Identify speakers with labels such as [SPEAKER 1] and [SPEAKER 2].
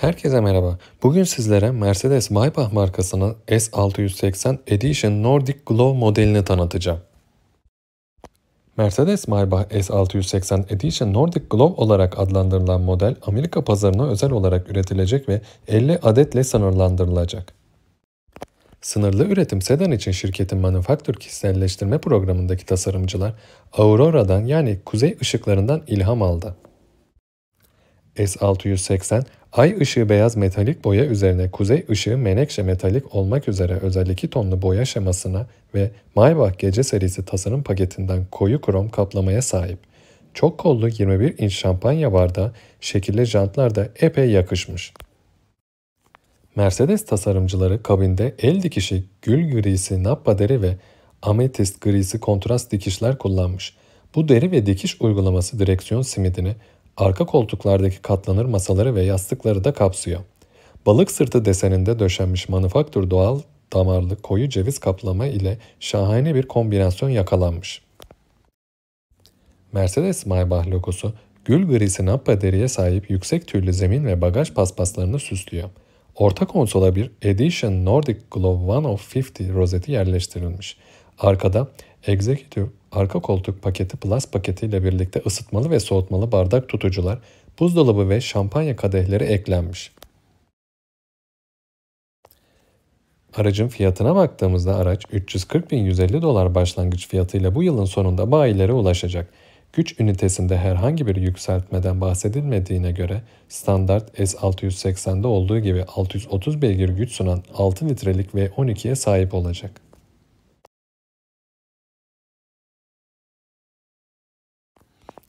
[SPEAKER 1] Herkese merhaba. Bugün sizlere Mercedes Maybach markasının S680 Edition Nordic Glow modelini tanıtacağım. Mercedes Maybach S680 Edition Nordic Glow olarak adlandırılan model Amerika pazarına özel olarak üretilecek ve 50 adetle sınırlandırılacak. Sınırlı üretim sedan için şirketin manufaktür kişiselleştirme programındaki tasarımcılar Aurora'dan yani kuzey ışıklarından ilham aldı. S680 ay ışığı beyaz metalik boya üzerine kuzey ışığı menekşe metalik olmak üzere özel 2 tonlu boya şemasına ve Maybach Gece serisi tasarım paketinden koyu krom kaplamaya sahip. Çok kollu 21 inç şampanya bardağı şekilli jantlar da epey yakışmış. Mercedes tasarımcıları kabinde el dikişi gül grisi nappa deri ve ametist grisi kontrast dikişler kullanmış. Bu deri ve dikiş uygulaması direksiyon simidini Arka koltuklardaki katlanır masaları ve yastıkları da kapsıyor. Balık sırtı deseninde döşenmiş manufaktur doğal damarlı koyu ceviz kaplama ile şahane bir kombinasyon yakalanmış. Mercedes Maybach logosu gül grisi nappa deriye sahip yüksek tüylü zemin ve bagaj paspaslarını süslüyor. Orta konsola bir Edition Nordic Glow 1 of 50 rozeti yerleştirilmiş. Arkada Executive Arka koltuk paketi Plus paketiyle birlikte ısıtmalı ve soğutmalı bardak tutucular, buzdolabı ve şampanya kadehleri eklenmiş. Aracın fiyatına baktığımızda araç 340.150 dolar başlangıç fiyatıyla bu yılın sonunda bayilere ulaşacak. Güç ünitesinde herhangi bir yükseltmeden bahsedilmediğine göre standart S680'de olduğu gibi 630 beygir güç sunan 6 litrelik V12'ye sahip olacak.